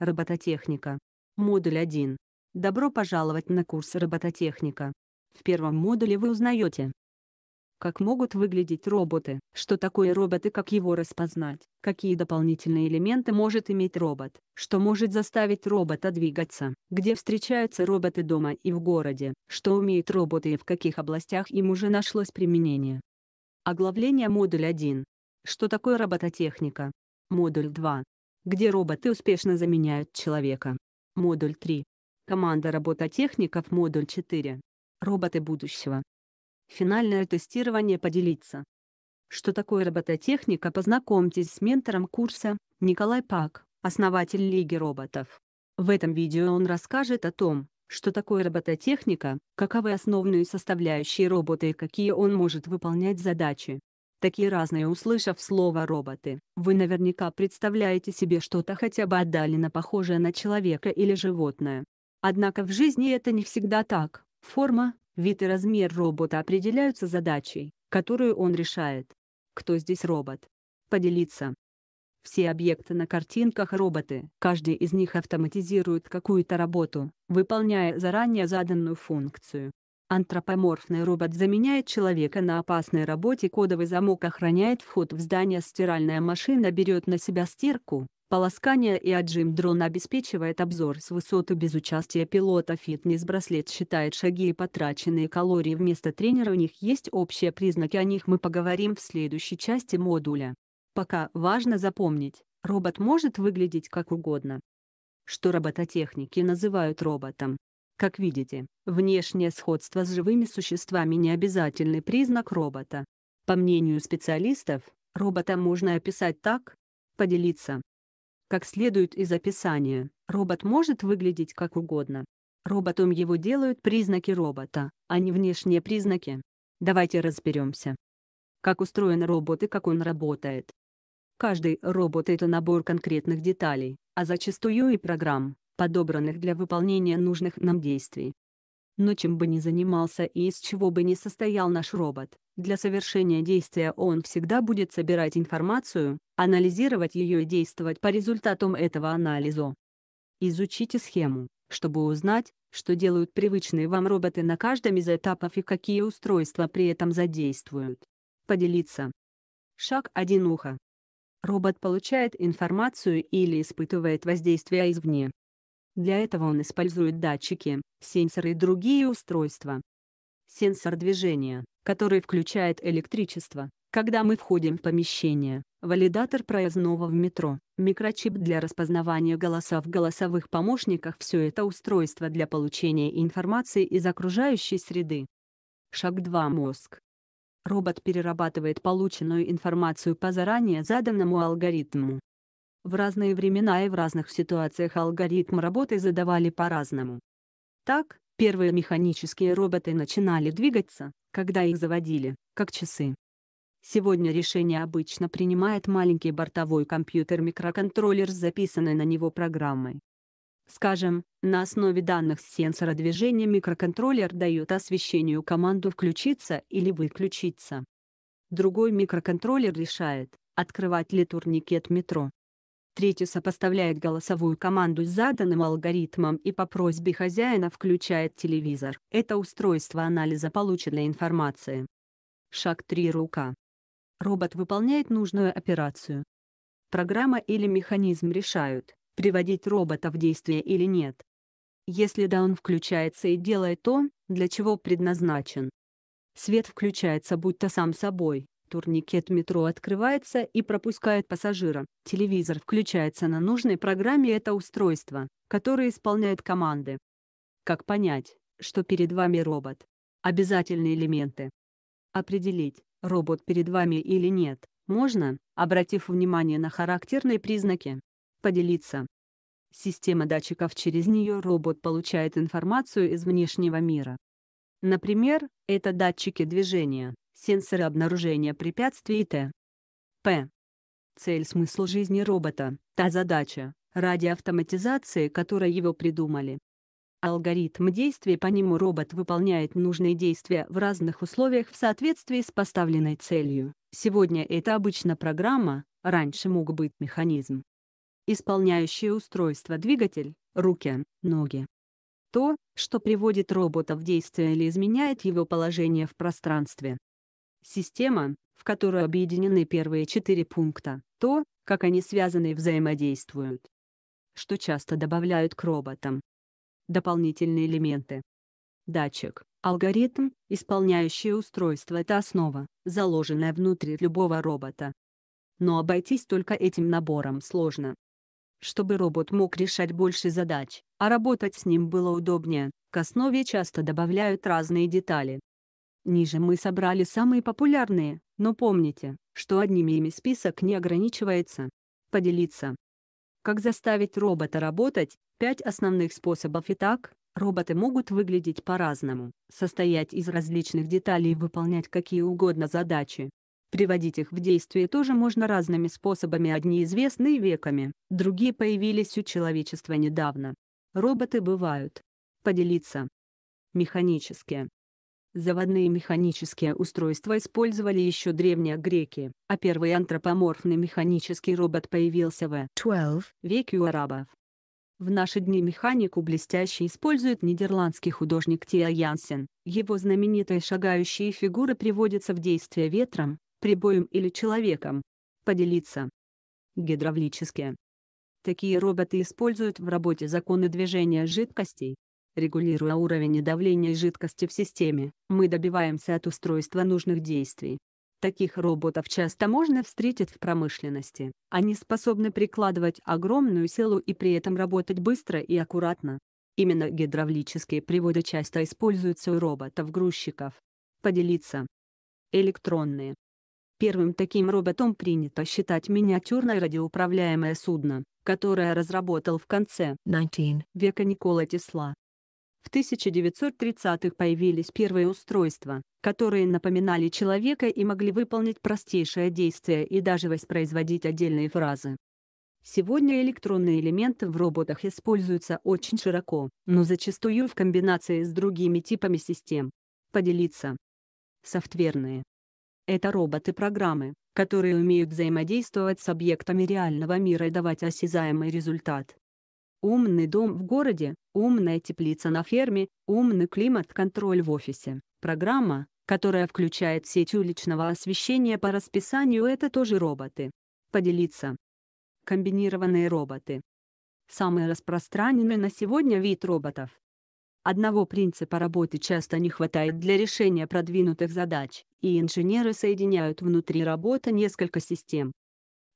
Робототехника. Модуль 1. Добро пожаловать на курс робототехника. В первом модуле вы узнаете, как могут выглядеть роботы, что такое робот и как его распознать, какие дополнительные элементы может иметь робот, что может заставить робота двигаться, где встречаются роботы дома и в городе, что умеют роботы и в каких областях им уже нашлось применение. Оглавление модуль 1. Что такое робототехника? Модуль 2 где роботы успешно заменяют человека. Модуль 3. Команда робототехников. Модуль 4. Роботы будущего. Финальное тестирование поделиться. Что такое робототехника, познакомьтесь с ментором курса, Николай Пак, основатель Лиги роботов. В этом видео он расскажет о том, что такое робототехника, каковы основные составляющие робота и какие он может выполнять задачи такие разные услышав слово «роботы», вы наверняка представляете себе что-то хотя бы отдаленно похожее на человека или животное. Однако в жизни это не всегда так. Форма, вид и размер робота определяются задачей, которую он решает. Кто здесь робот? Поделиться. Все объекты на картинках роботы, каждый из них автоматизирует какую-то работу, выполняя заранее заданную функцию. Антропоморфный робот заменяет человека на опасной работе, кодовый замок охраняет вход в здание, стиральная машина берет на себя стирку, полоскание и отжим дрон обеспечивает обзор с высоты без участия пилота, фитнес-браслет считает шаги и потраченные калории вместо тренера, у них есть общие признаки, о них мы поговорим в следующей части модуля. Пока важно запомнить, робот может выглядеть как угодно. Что робототехники называют роботом? Как видите, внешнее сходство с живыми существами – не обязательный признак робота. По мнению специалистов, робота можно описать так – поделиться. Как следует из описания, робот может выглядеть как угодно. Роботом его делают признаки робота, а не внешние признаки. Давайте разберемся. Как устроен робот и как он работает. Каждый робот — это набор конкретных деталей, а зачастую и программ, подобранных для выполнения нужных нам действий. Но чем бы ни занимался и из чего бы ни состоял наш робот, для совершения действия он всегда будет собирать информацию, анализировать ее и действовать по результатам этого анализа. Изучите схему, чтобы узнать, что делают привычные вам роботы на каждом из этапов и какие устройства при этом задействуют. Поделиться. Шаг 1 ухо. Робот получает информацию или испытывает воздействие извне. Для этого он использует датчики, сенсоры и другие устройства. Сенсор движения, который включает электричество, когда мы входим в помещение, валидатор проездного в метро, микрочип для распознавания голоса в голосовых помощниках – все это устройство для получения информации из окружающей среды. Шаг 2. Мозг. Робот перерабатывает полученную информацию по заранее заданному алгоритму. В разные времена и в разных ситуациях алгоритм работы задавали по-разному. Так, первые механические роботы начинали двигаться, когда их заводили, как часы. Сегодня решение обычно принимает маленький бортовой компьютер-микроконтроллер с записанной на него программой. Скажем, на основе данных с сенсора движения микроконтроллер дает освещению команду «включиться» или «выключиться». Другой микроконтроллер решает, открывать ли турникет метро. Третий сопоставляет голосовую команду с заданным алгоритмом и по просьбе хозяина включает телевизор. Это устройство анализа полученной информации. Шаг 3. Рука. Робот выполняет нужную операцию. Программа или механизм решают, приводить робота в действие или нет. Если да, он включается и делает то, для чего предназначен. Свет включается будто сам собой, Турникет метро открывается и пропускает пассажира. Телевизор включается на нужной программе это устройство, которое исполняет команды. Как понять, что перед вами робот? Обязательные элементы. Определить, робот перед вами или нет, можно, обратив внимание на характерные признаки. Поделиться. Система датчиков через нее робот получает информацию из внешнего мира. Например, это датчики движения, сенсоры обнаружения препятствий и т.п. Цель смысл жизни робота – та задача, ради автоматизации которой его придумали. Алгоритм действий по нему робот выполняет нужные действия в разных условиях в соответствии с поставленной целью. Сегодня это обычно программа, раньше мог быть механизм. Исполняющее устройство двигатель, руки, ноги. То, что приводит робота в действие или изменяет его положение в пространстве. Система, в которую объединены первые четыре пункта, то, как они связаны и взаимодействуют. Что часто добавляют к роботам. Дополнительные элементы. Датчик, алгоритм, исполняющее устройство – это основа, заложенная внутри любого робота. Но обойтись только этим набором сложно. Чтобы робот мог решать больше задач, а работать с ним было удобнее, к основе часто добавляют разные детали, Ниже мы собрали самые популярные, но помните, что одними ими список не ограничивается. Поделиться. Как заставить робота работать? Пять основных способов. Итак, роботы могут выглядеть по-разному, состоять из различных деталей и выполнять какие угодно задачи. Приводить их в действие тоже можно разными способами, одни известны веками, другие появились у человечества недавно. Роботы бывают. Поделиться. Механические. Заводные механические устройства использовали еще древние греки, а первый антропоморфный механический робот появился в 12 веке у арабов. В наши дни механику блестяще использует нидерландский художник Тиа Янсен. Его знаменитые шагающие фигуры приводятся в действие ветром, прибоем или человеком. Поделиться. Гидравлические. Такие роботы используют в работе законы движения жидкостей, Регулируя уровень и давление жидкости в системе, мы добиваемся от устройства нужных действий. Таких роботов часто можно встретить в промышленности. Они способны прикладывать огромную силу и при этом работать быстро и аккуратно. Именно гидравлические приводы часто используются у роботов-грузчиков. Поделиться. Электронные. Первым таким роботом принято считать миниатюрное радиоуправляемое судно, которое разработал в конце 19 века Никола Тесла. В 1930-х появились первые устройства, которые напоминали человека и могли выполнить простейшее действие и даже воспроизводить отдельные фразы. Сегодня электронные элементы в роботах используются очень широко, но зачастую в комбинации с другими типами систем. Поделиться. Софтверные. Это роботы-программы, которые умеют взаимодействовать с объектами реального мира и давать осязаемый результат. Умный дом в городе, умная теплица на ферме, умный климат-контроль в офисе. Программа, которая включает сеть уличного освещения по расписанию, это тоже роботы. Поделиться. Комбинированные роботы. Самый распространенный на сегодня вид роботов. Одного принципа работы часто не хватает для решения продвинутых задач, и инженеры соединяют внутри работы несколько систем,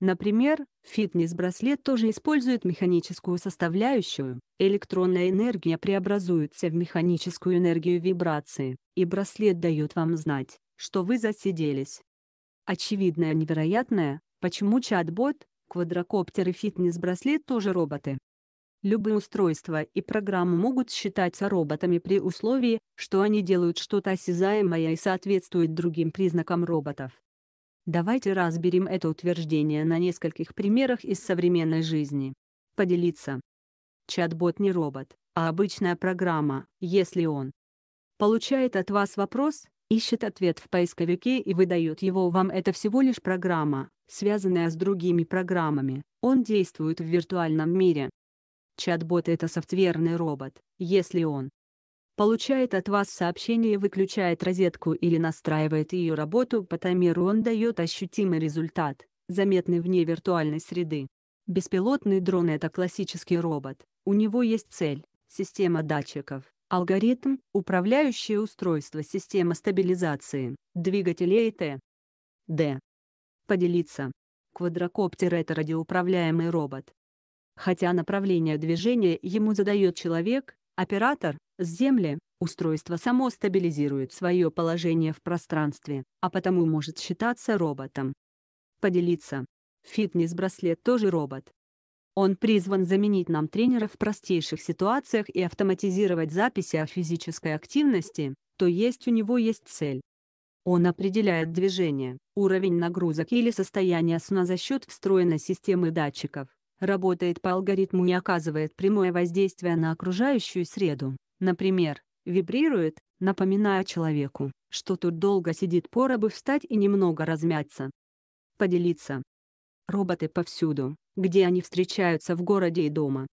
Например, фитнес-браслет тоже использует механическую составляющую, электронная энергия преобразуется в механическую энергию вибрации, и браслет дает вам знать, что вы засиделись. Очевидное невероятное, почему чат-бот, квадрокоптер и фитнес-браслет тоже роботы. Любые устройства и программы могут считаться роботами при условии, что они делают что-то осязаемое и соответствуют другим признакам роботов. Давайте разберем это утверждение на нескольких примерах из современной жизни. Поделиться. Чат-бот не робот, а обычная программа, если он получает от вас вопрос, ищет ответ в поисковике и выдает его вам это всего лишь программа, связанная с другими программами, он действует в виртуальном мире. Чат-бот — это софтверный робот, если он получает от вас сообщение и выключает розетку или настраивает ее работу по таймеру он дает ощутимый результат, заметный вне виртуальной среды. Беспилотный дрон – это классический робот, у него есть цель, система датчиков, алгоритм, управляющее устройство система стабилизации, двигатели ЭТ. Д. Поделиться. Квадрокоптер – это радиоуправляемый робот. Хотя направление движения ему задает человек, Оператор с Земли устройство само стабилизирует свое положение в пространстве, а потому может считаться роботом. Поделиться. Фитнес-браслет тоже робот. Он призван заменить нам тренера в простейших ситуациях и автоматизировать записи о физической активности, то есть у него есть цель. Он определяет движение, уровень нагрузок или состояние сна за счет встроенной системы датчиков работает по алгоритму и оказывает прямое воздействие на окружающую среду, например, вибрирует, напоминая человеку, что тут долго сидит пора бы встать и немного размяться. Поделиться. Роботы повсюду, где они встречаются в городе и дома.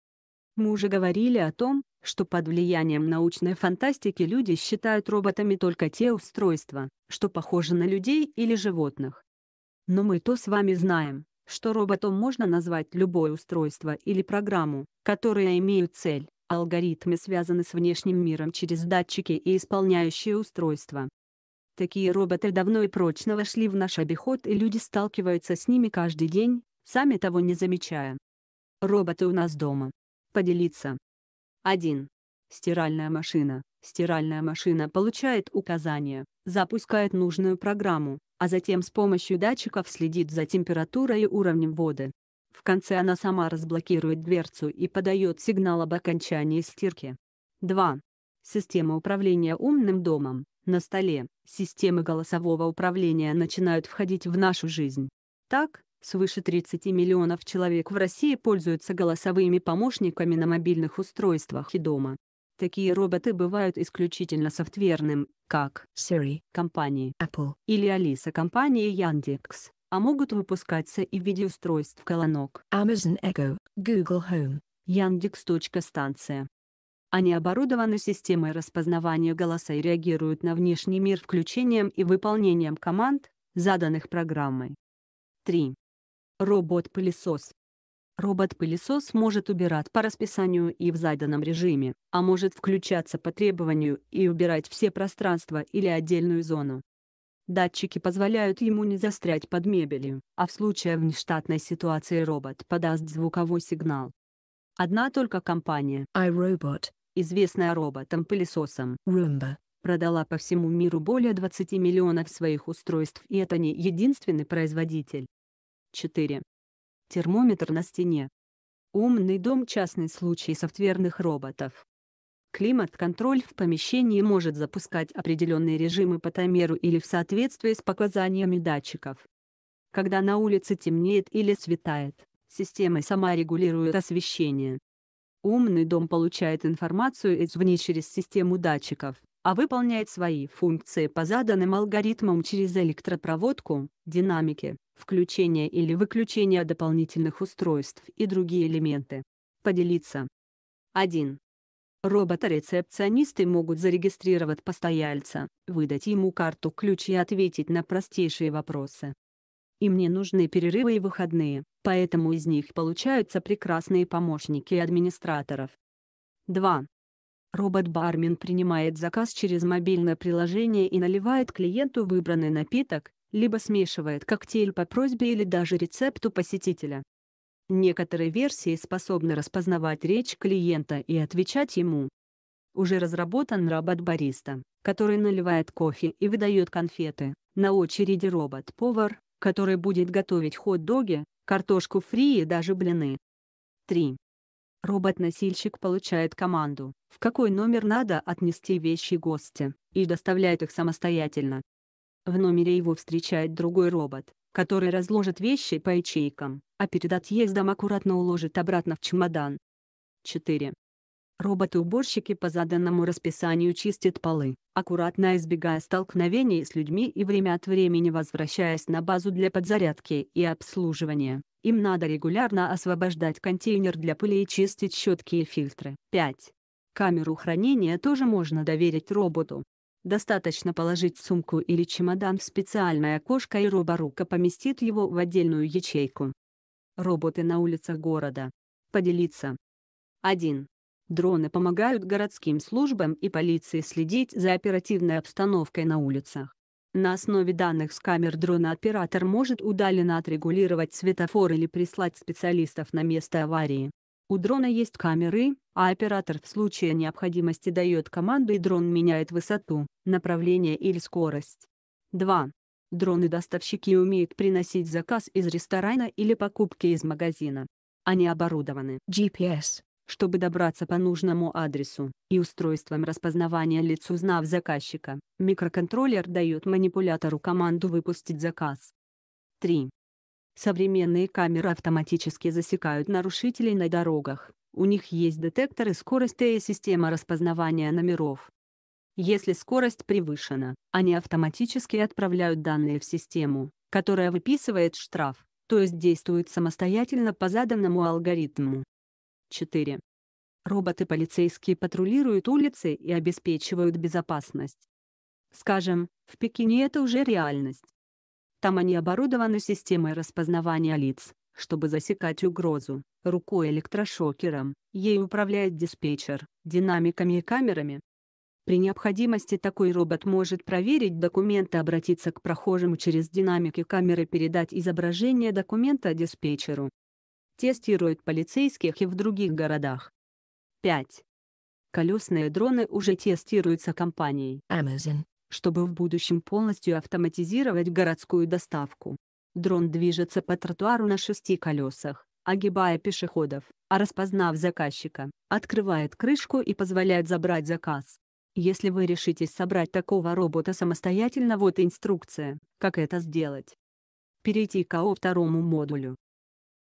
Мы уже говорили о том, что под влиянием научной фантастики люди считают роботами только те устройства, что похожи на людей или животных. Но мы то с вами знаем, что роботом можно назвать любое устройство или программу, которые имеют цель. Алгоритмы связаны с внешним миром через датчики и исполняющие устройства. Такие роботы давно и прочно вошли в наш обиход и люди сталкиваются с ними каждый день, сами того не замечая. Роботы у нас дома. Поделиться. 1. Стиральная машина. Стиральная машина получает указания, запускает нужную программу, а затем с помощью датчиков следит за температурой и уровнем воды. В конце она сама разблокирует дверцу и подает сигнал об окончании стирки. 2. Система управления умным домом. На столе системы голосового управления начинают входить в нашу жизнь. Так, свыше 30 миллионов человек в России пользуются голосовыми помощниками на мобильных устройствах и дома. Такие роботы бывают исключительно софтверным, как Siri компании Apple или Алиса компании Яндекс, а могут выпускаться и в виде устройств колонок Amazon Echo, Google Home, Яндекс.Станция. Они оборудованы системой распознавания голоса и реагируют на внешний мир включением и выполнением команд, заданных программой. 3. Робот-пылесос. Робот-пылесос может убирать по расписанию и в заданном режиме, а может включаться по требованию и убирать все пространства или отдельную зону. Датчики позволяют ему не застрять под мебелью, а в случае внештатной ситуации робот подаст звуковой сигнал. Одна только компания iRobot, известная роботом-пылесосом Roomba, продала по всему миру более 20 миллионов своих устройств и это не единственный производитель. 4 термометр на стене. Умный дом – частный случай софтверных роботов. Климат-контроль в помещении может запускать определенные режимы по таймеру или в соответствии с показаниями датчиков. Когда на улице темнеет или светает, система сама регулирует освещение. Умный дом получает информацию извне через систему датчиков а выполняет свои функции по заданным алгоритмам через электропроводку, динамики, включение или выключение дополнительных устройств и другие элементы. Поделиться. 1. рецепционисты могут зарегистрировать постояльца, выдать ему карту ключ и ответить на простейшие вопросы. Им не нужны перерывы и выходные, поэтому из них получаются прекрасные помощники администраторов. 2. Робот-бармен принимает заказ через мобильное приложение и наливает клиенту выбранный напиток, либо смешивает коктейль по просьбе или даже рецепту посетителя. Некоторые версии способны распознавать речь клиента и отвечать ему. Уже разработан робот-бариста, который наливает кофе и выдает конфеты. На очереди робот-повар, который будет готовить хот-доги, картошку фри и даже блины. 3. Робот-носильщик получает команду, в какой номер надо отнести вещи гостя, и доставляет их самостоятельно. В номере его встречает другой робот, который разложит вещи по ячейкам, а перед отъездом аккуратно уложит обратно в чемодан. 4. Роботы-уборщики по заданному расписанию чистят полы, аккуратно избегая столкновений с людьми и время от времени возвращаясь на базу для подзарядки и обслуживания, им надо регулярно освобождать контейнер для пыли и чистить щетки и фильтры. 5. Камеру хранения тоже можно доверить роботу. Достаточно положить сумку или чемодан в специальное окошко и роборука поместит его в отдельную ячейку. Роботы на улицах города. Поделиться. 1. Дроны помогают городским службам и полиции следить за оперативной обстановкой на улицах. На основе данных с камер дрона оператор может удаленно отрегулировать светофор или прислать специалистов на место аварии. У дрона есть камеры, а оператор в случае необходимости дает команду и дрон меняет высоту, направление или скорость. 2. Дроны-доставщики умеют приносить заказ из ресторана или покупки из магазина. Они оборудованы GPS, чтобы добраться по нужному адресу, и устройством распознавания лиц узнав заказчика, микроконтроллер дает манипулятору команду выпустить заказ. 3. Современные камеры автоматически засекают нарушителей на дорогах, у них есть детекторы скорости и система распознавания номеров. Если скорость превышена, они автоматически отправляют данные в систему, которая выписывает штраф, то есть действует самостоятельно по заданному алгоритму. 4. Роботы-полицейские патрулируют улицы и обеспечивают безопасность. Скажем, в Пекине это уже реальность. Там они оборудованы системой распознавания лиц, чтобы засекать угрозу, рукой электрошокером, ей управляет диспетчер, динамиками и камерами. При необходимости такой робот может проверить документы, обратиться к прохожему через динамики камеры, передать изображение документа диспетчеру, тестируют полицейских и в других городах. 5. Колесные дроны уже тестируются компанией Amazon, чтобы в будущем полностью автоматизировать городскую доставку. Дрон движется по тротуару на шести колесах, огибая пешеходов, а распознав заказчика, открывает крышку и позволяет забрать заказ. Если вы решитесь собрать такого робота самостоятельно, вот инструкция, как это сделать. Перейти ко второму модулю.